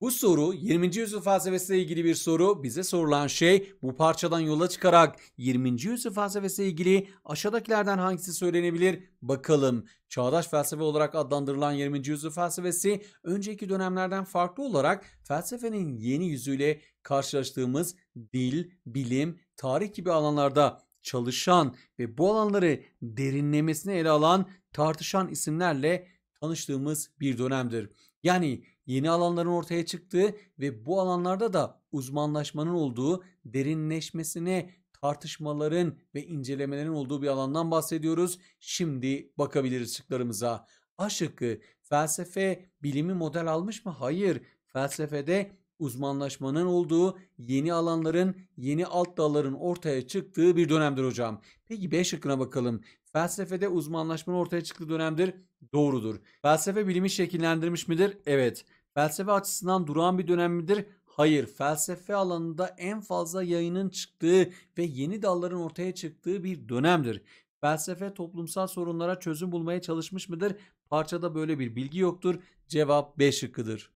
Bu soru 20. yüzyıl felsefesiyle ilgili bir soru. Bize sorulan şey bu parçadan yola çıkarak 20. yüzyıl felsefesiyle ilgili aşağıdakilerden hangisi söylenebilir? Bakalım. Çağdaş felsefe olarak adlandırılan 20. yüzyıl felsefesi önceki dönemlerden farklı olarak felsefenin yeni yüzüyle karşılaştığımız dil, bilim, tarih gibi alanlarda çalışan ve bu alanları derinlemesine ele alan, tartışan isimlerle tanıştığımız bir dönemdir. Yani yeni alanların ortaya çıktığı ve bu alanlarda da uzmanlaşmanın olduğu, derinleşmesine tartışmaların ve incelemelerin olduğu bir alandan bahsediyoruz. Şimdi bakabiliriz şıklarımıza. A şıkkı felsefe bilimi model almış mı? Hayır. Felsefede uzmanlaşmanın olduğu, yeni alanların, yeni alt dalların ortaya çıktığı bir dönemdir hocam. Peki B şıkkına bakalım felsefede uzmanlaşmanın ortaya çıktığı dönemdir. Doğrudur. Felsefe bilimi şekillendirmiş midir? Evet. Felsefe açısından durağan bir dönem midir? Hayır, felsefe alanında en fazla yayının çıktığı ve yeni dalların ortaya çıktığı bir dönemdir. Felsefe toplumsal sorunlara çözüm bulmaya çalışmış mıdır? Parçada böyle bir bilgi yoktur. Cevap B şıkkıdır.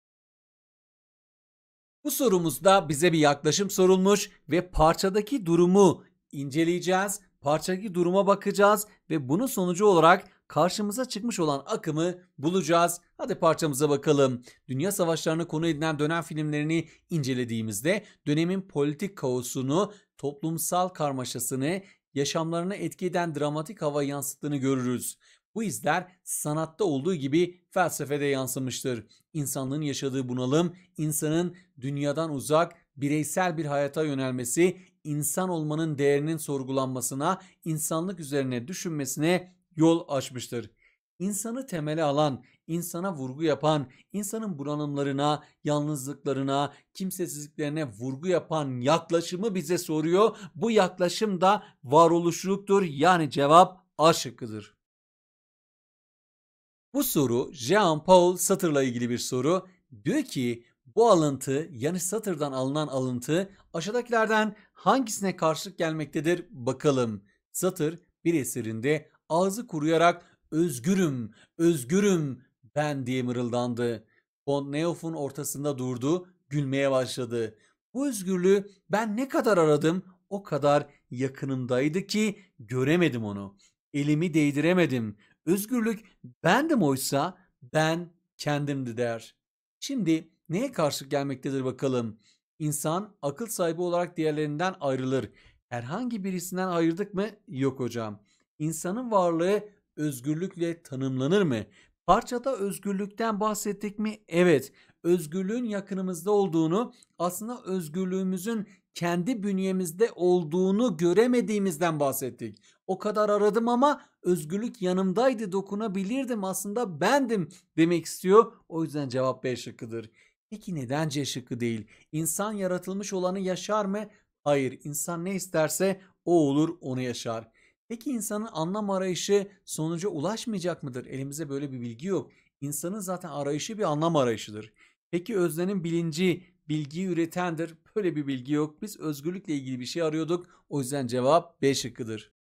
Bu sorumuzda bize bir yaklaşım sorulmuş ve parçadaki durumu inceleyeceğiz. Parçadaki duruma bakacağız ve bunun sonucu olarak karşımıza çıkmış olan akımı bulacağız. Hadi parçamıza bakalım. Dünya savaşlarını konu edinen dönem filmlerini incelediğimizde dönemin politik kaosunu, toplumsal karmaşasını, yaşamlarını etki eden dramatik hava yansıttığını görürüz. Bu izler sanatta olduğu gibi felsefede yansımıştır. İnsanlığın yaşadığı bunalım, insanın dünyadan uzak bireysel bir hayata yönelmesi, insan olmanın değerinin sorgulanmasına, insanlık üzerine düşünmesine yol açmıştır. İnsanı temele alan, insana vurgu yapan, insanın buranımlarına, yalnızlıklarına, kimsesizliklerine vurgu yapan yaklaşımı bize soruyor. Bu yaklaşım da varoluşluktur. Yani cevap A şıkkıdır. Bu soru Jean-Paul Sartre'la ilgili bir soru. Diyor ki bu alıntı yani satırdan alınan alıntı aşağıdakilerden hangisine karşılık gelmektedir bakalım. Satır bir eserinde ağzı kuruyarak özgürüm, özgürüm ben diye mırıldandı. Von Neof'un ortasında durdu, gülmeye başladı. Bu özgürlüğü ben ne kadar aradım o kadar yakınımdaydı ki göremedim onu. Elimi değdiremedim. Özgürlük bendim oysa ben kendimdi der. Şimdi neye karşılık gelmektedir bakalım. İnsan akıl sahibi olarak diğerlerinden ayrılır. Herhangi birisinden ayırdık mı? Yok hocam. İnsanın varlığı özgürlükle tanımlanır mı? Parçada özgürlükten bahsettik mi? Evet. Özgürlüğün yakınımızda olduğunu, aslında özgürlüğümüzün kendi bünyemizde olduğunu göremediğimizden bahsettik. O kadar aradım ama özgürlük yanımdaydı, dokunabilirdim aslında bendim demek istiyor. O yüzden cevap B şıkkıdır. Peki neden C şıkkı değil? İnsan yaratılmış olanı yaşar mı? Hayır. insan ne isterse o olur onu yaşar. Peki insanın anlam arayışı sonuca ulaşmayacak mıdır? Elimize böyle bir bilgi yok. İnsanın zaten arayışı bir anlam arayışıdır. Peki öznenin bilinci bilgiyi üretendir. Böyle bir bilgi yok. Biz özgürlükle ilgili bir şey arıyorduk. O yüzden cevap B şıkkıdır.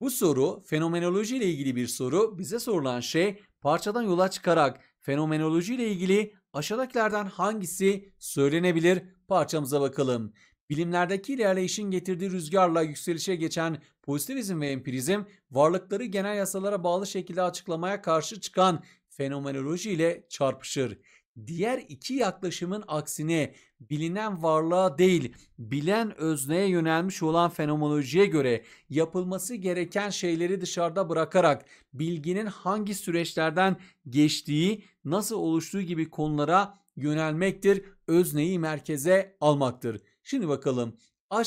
Bu soru fenomenoloji ile ilgili bir soru. Bize sorulan şey parçadan yola çıkarak Fenomenoloji ile ilgili aşağıdakilerden hangisi söylenebilir? Parçamıza bakalım. Bilimlerdeki ilerleyişin getirdiği rüzgarla yükselişe geçen pozitivizm ve empirizm, varlıkları genel yasalara bağlı şekilde açıklamaya karşı çıkan fenomenoloji ile çarpışır. Diğer iki yaklaşımın aksine bilinen varlığa değil, bilen özneye yönelmiş olan fenomenolojiye göre yapılması gereken şeyleri dışarıda bırakarak bilginin hangi süreçlerden geçtiği, nasıl oluştuğu gibi konulara yönelmektir, özneyi merkeze almaktır. Şimdi bakalım A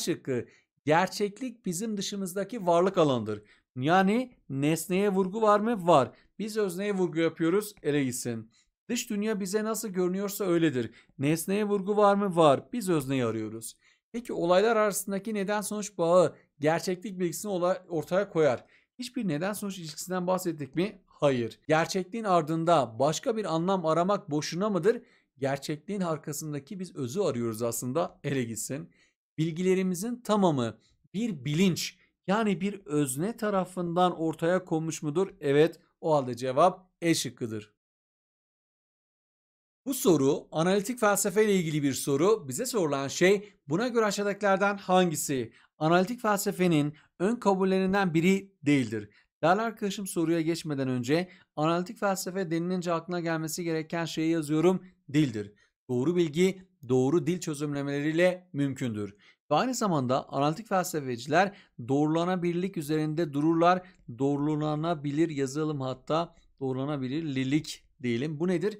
gerçeklik bizim dışımızdaki varlık alanıdır. Yani nesneye vurgu var mı? Var. Biz özneye vurgu yapıyoruz ele gitsin. Dış dünya bize nasıl görünüyorsa öyledir. Nesneye vurgu var mı? Var. Biz özneyi arıyoruz. Peki olaylar arasındaki neden sonuç bağı gerçeklik bilgisini ortaya koyar. Hiçbir neden sonuç ilişkisinden bahsettik mi? Hayır. Gerçekliğin ardında başka bir anlam aramak boşuna mıdır? Gerçekliğin arkasındaki biz özü arıyoruz aslında ele gitsin. Bilgilerimizin tamamı bir bilinç yani bir özne tarafından ortaya konmuş mudur? Evet o halde cevap E şıkkıdır. Bu soru analitik felsefe ile ilgili bir soru. Bize sorulan şey buna göre aşağıdakilerden hangisi? Analitik felsefenin ön kabullerinden biri değildir. Değerli arkadaşım soruya geçmeden önce analitik felsefe denilince aklına gelmesi gereken şeyi yazıyorum Dildir. Doğru bilgi doğru dil çözümlemeleriyle mümkündür. Ve aynı zamanda analitik felsefeciler doğrulanabilirlik üzerinde dururlar. Doğrulanabilir yazalım hatta doğrulanabilirlilik diyelim. Bu nedir?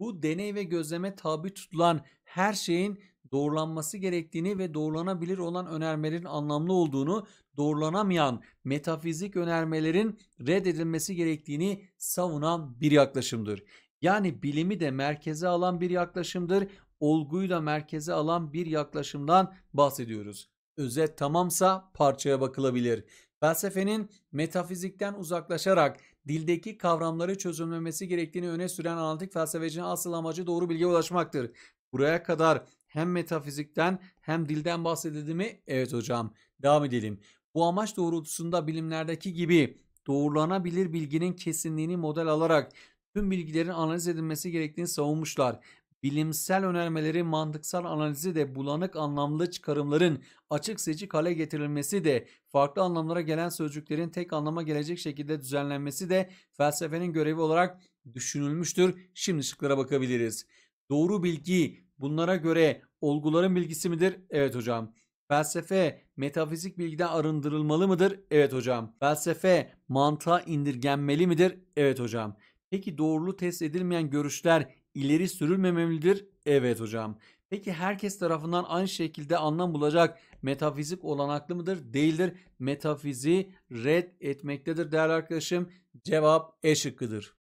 bu deney ve gözleme tabi tutulan her şeyin doğrulanması gerektiğini ve doğrulanabilir olan önermelerin anlamlı olduğunu, doğrulanamayan metafizik önermelerin reddedilmesi gerektiğini savunan bir yaklaşımdır. Yani bilimi de merkeze alan bir yaklaşımdır, olguyu da merkeze alan bir yaklaşımdan bahsediyoruz. Özet tamamsa parçaya bakılabilir. Felsefenin metafizikten uzaklaşarak dildeki kavramları çözülmemesi gerektiğini öne süren analitik felsefecinin asıl amacı doğru bilgiye ulaşmaktır. Buraya kadar hem metafizikten hem dilden bahsedildi mi? Evet hocam. Devam edelim. Bu amaç doğrultusunda bilimlerdeki gibi doğrulanabilir bilginin kesinliğini model alarak tüm bilgilerin analiz edilmesi gerektiğini savunmuşlar bilimsel önermeleri mantıksal analizi de bulanık anlamlı çıkarımların açık seçik hale getirilmesi de farklı anlamlara gelen sözcüklerin tek anlama gelecek şekilde düzenlenmesi de felsefenin görevi olarak düşünülmüştür. Şimdi şıklara bakabiliriz. Doğru bilgi bunlara göre olguların bilgisi midir? Evet hocam. Felsefe metafizik bilgiden arındırılmalı mıdır? Evet hocam. Felsefe mantığa indirgenmeli midir? Evet hocam. Peki doğruluğu test edilmeyen görüşler ileri sürülmemelidir? Evet hocam. Peki herkes tarafından aynı şekilde anlam bulacak metafizik olanaklı mıdır? Değildir. Metafizi red etmektedir değerli arkadaşım. Cevap E şıkkıdır.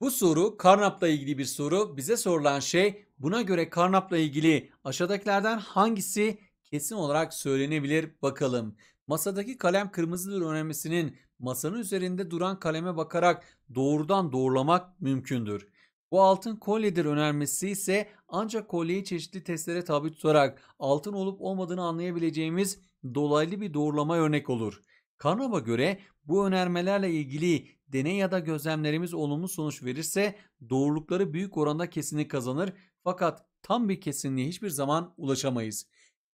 Bu soru Carnap'la ilgili bir soru. Bize sorulan şey buna göre Carnap'la ilgili aşağıdakilerden hangisi kesin olarak söylenebilir bakalım. Masadaki kalem kırmızıdır önermesinin masanın üzerinde duran kaleme bakarak doğrudan doğrulamak mümkündür. Bu altın kolyedir önermesi ise ancak kolyeyi çeşitli testlere tabi tutarak altın olup olmadığını anlayabileceğimiz dolaylı bir doğrulama örnek olur. Karnaba göre bu önermelerle ilgili deney ya da gözlemlerimiz olumlu sonuç verirse doğrulukları büyük oranda kesinlik kazanır fakat tam bir kesinliğe hiçbir zaman ulaşamayız.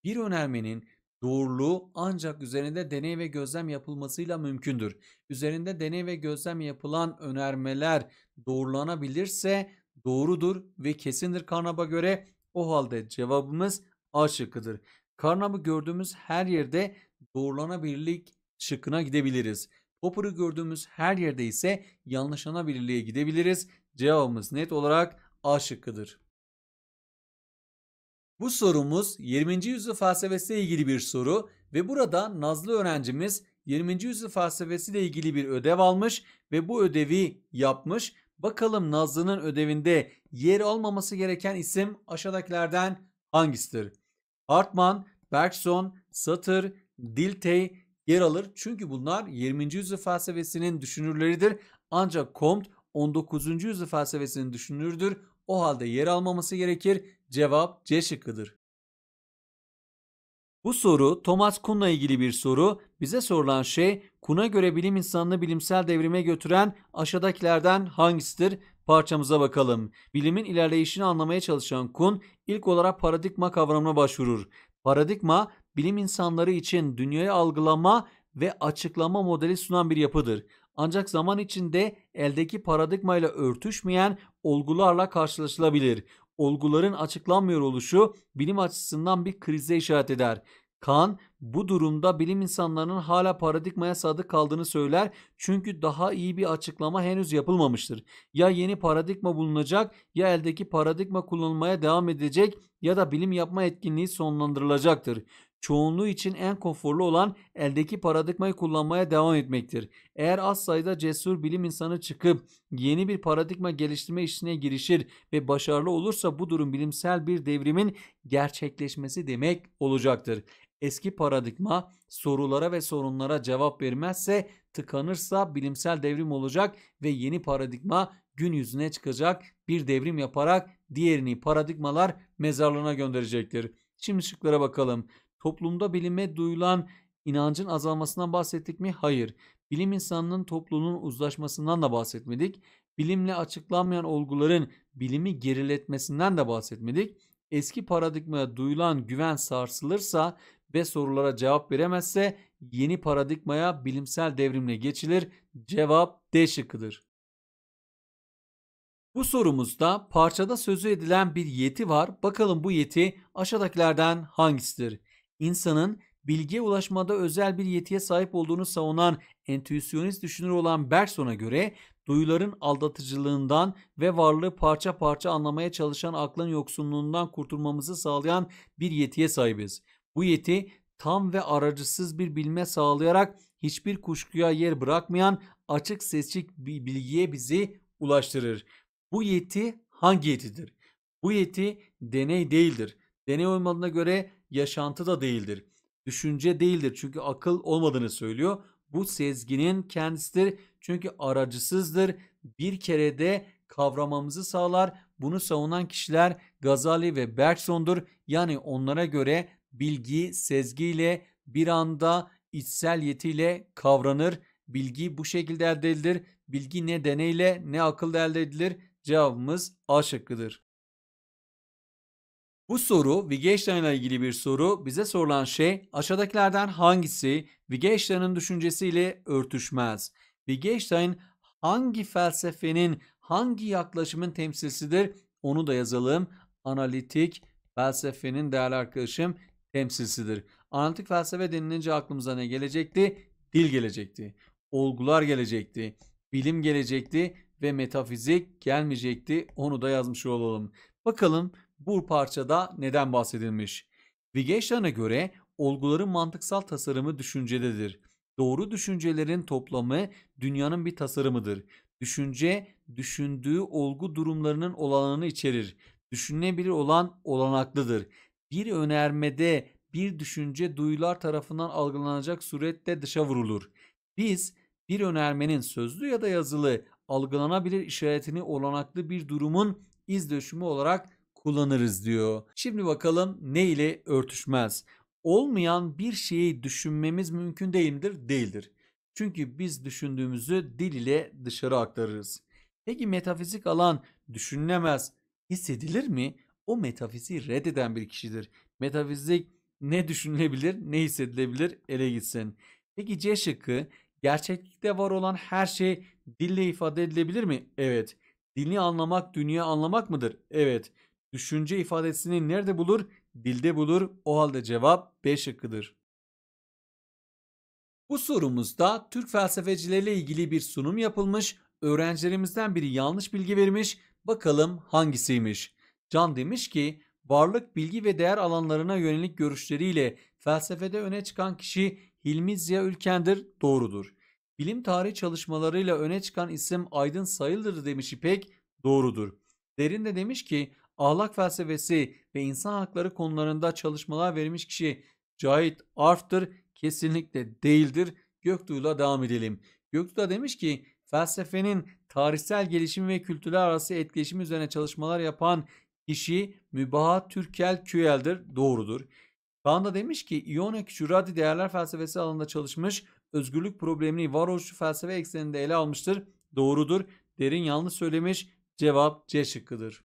Bir önermenin doğruluğu ancak üzerinde deney ve gözlem yapılmasıyla mümkündür. Üzerinde deney ve gözlem yapılan önermeler doğrulanabilirse doğrudur ve kesindir Karnab'a göre. O halde cevabımız A şıkkıdır. Karnab'ı gördüğümüz her yerde doğrulanabilirlik şıkkına gidebiliriz. Popper'ı gördüğümüz her yerde ise yanlışlanabilirliğe gidebiliriz. Cevabımız net olarak A şıkkıdır. Bu sorumuz 20. yüzyıl felsefesiyle ilgili bir soru ve burada Nazlı öğrencimiz 20. yüzyıl felsefesiyle ilgili bir ödev almış ve bu ödevi yapmış. Bakalım Nazlı'nın ödevinde yer almaması gereken isim aşağıdakilerden hangisidir? Hartman, Bergson, Satır, Dilthey yer alır. Çünkü bunlar 20. yüzyıl felsefesinin düşünürleridir. Ancak Comte 19. yüzyıl felsefesinin düşünürüdür. O halde yer almaması gerekir Cevap C şıkkıdır. Bu soru Thomas Kuhn'la ilgili bir soru. Bize sorulan şey Kuhn'a göre bilim insanını bilimsel devrime götüren aşağıdakilerden hangisidir? Parçamıza bakalım. Bilimin ilerleyişini anlamaya çalışan Kuhn ilk olarak paradigma kavramına başvurur. Paradigma bilim insanları için dünyayı algılama ve açıklama modeli sunan bir yapıdır. Ancak zaman içinde eldeki paradigma ile örtüşmeyen olgularla karşılaşılabilir olguların açıklanmıyor oluşu bilim açısından bir krize işaret eder. Kan bu durumda bilim insanlarının hala paradigmaya sadık kaldığını söyler çünkü daha iyi bir açıklama henüz yapılmamıştır. Ya yeni paradigma bulunacak ya eldeki paradigma kullanılmaya devam edecek ya da bilim yapma etkinliği sonlandırılacaktır çoğunluğu için en konforlu olan eldeki paradigmayı kullanmaya devam etmektir. Eğer az sayıda cesur bilim insanı çıkıp yeni bir paradigma geliştirme işine girişir ve başarılı olursa bu durum bilimsel bir devrimin gerçekleşmesi demek olacaktır. Eski paradigma sorulara ve sorunlara cevap vermezse tıkanırsa bilimsel devrim olacak ve yeni paradigma gün yüzüne çıkacak bir devrim yaparak diğerini paradigmalar mezarlığına gönderecektir. Şimdi şıklara bakalım. Toplumda bilime duyulan inancın azalmasından bahsettik mi? Hayır. Bilim insanının toplumun uzlaşmasından da bahsetmedik. Bilimle açıklanmayan olguların bilimi geriletmesinden de bahsetmedik. Eski paradigmaya duyulan güven sarsılırsa ve sorulara cevap veremezse yeni paradigmaya bilimsel devrimle geçilir. Cevap D şıkkıdır. Bu sorumuzda parçada sözü edilen bir yeti var. Bakalım bu yeti aşağıdakilerden hangisidir? insanın bilgiye ulaşmada özel bir yetiye sahip olduğunu savunan entüisyonist düşünür olan Bergson'a göre duyuların aldatıcılığından ve varlığı parça parça anlamaya çalışan aklın yoksunluğundan kurtulmamızı sağlayan bir yetiye sahibiz. Bu yeti tam ve aracısız bir bilme sağlayarak hiçbir kuşkuya yer bırakmayan açık seçik bir bilgiye bizi ulaştırır. Bu yeti hangi yetidir? Bu yeti deney değildir. Deney olmadığına göre yaşantı da değildir. Düşünce değildir çünkü akıl olmadığını söylüyor. Bu sezginin kendisidir çünkü aracısızdır. Bir kere de kavramamızı sağlar. Bunu savunan kişiler Gazali ve Bergson'dur. Yani onlara göre bilgi sezgiyle bir anda içsel yetiyle kavranır. Bilgi bu şekilde elde edilir. Bilgi ne deneyle ne akılda elde edilir. Cevabımız A şıkkıdır. Bu soru Wittgenstein ile ilgili bir soru. Bize sorulan şey aşağıdakilerden hangisi Wittgenstein'ın düşüncesiyle örtüşmez? Wittgenstein hangi felsefenin, hangi yaklaşımın temsilcisidir? Onu da yazalım. Analitik felsefenin değerli arkadaşım temsilcisidir. Analitik felsefe denilince aklımıza ne gelecekti? Dil gelecekti. Olgular gelecekti. Bilim gelecekti ve metafizik gelmeyecekti. Onu da yazmış olalım. Bakalım bu parçada neden bahsedilmiş. Wittgenstein'a göre olguların mantıksal tasarımı düşüncededir. Doğru düşüncelerin toplamı dünyanın bir tasarımıdır. Düşünce, düşündüğü olgu durumlarının olanını içerir. Düşünülebilir olan olanaklıdır. Bir önermede bir düşünce duyular tarafından algılanacak surette dışa vurulur. Biz bir önermenin sözlü ya da yazılı algılanabilir işaretini olanaklı bir durumun iz dönüşümü olarak kullanırız diyor. Şimdi bakalım ne ile örtüşmez? Olmayan bir şeyi düşünmemiz mümkün değil midir? Değildir. Çünkü biz düşündüğümüzü dil ile dışarı aktarırız. Peki metafizik alan düşünülemez, hissedilir mi? O metafiziği reddeden bir kişidir. Metafizik ne düşünülebilir, ne hissedilebilir ele gitsin. Peki C şıkkı gerçeklikte var olan her şey dille ifade edilebilir mi? Evet. Dini anlamak dünya anlamak mıdır? Evet. Düşünce ifadesini nerede bulur? Dilde bulur. O halde cevap B şıkkıdır. Bu sorumuzda Türk felsefecileriyle ilgili bir sunum yapılmış, öğrencilerimizden biri yanlış bilgi vermiş, bakalım hangisiymiş? Can demiş ki, varlık, bilgi ve değer alanlarına yönelik görüşleriyle felsefede öne çıkan kişi Hilmi Ziya Ülkendir, doğrudur. Bilim tarihi çalışmalarıyla öne çıkan isim Aydın Sayıldır demiş İpek, doğrudur. Derin de demiş ki, ahlak felsefesi ve insan hakları konularında çalışmalar vermiş kişi Cahit Arf'tır kesinlikle değildir. Göktuğ'la devam edelim. Göktuğ da demiş ki felsefenin tarihsel gelişimi ve kültürler arası etkileşim üzerine çalışmalar yapan kişi Mübaha Türkel Küyel'dir. Doğrudur. Kaan da demiş ki Ione Curati değerler felsefesi alanında çalışmış, özgürlük problemini varoluşçu felsefe ekseninde ele almıştır. Doğrudur. Derin yanlış söylemiş. Cevap C şıkkıdır.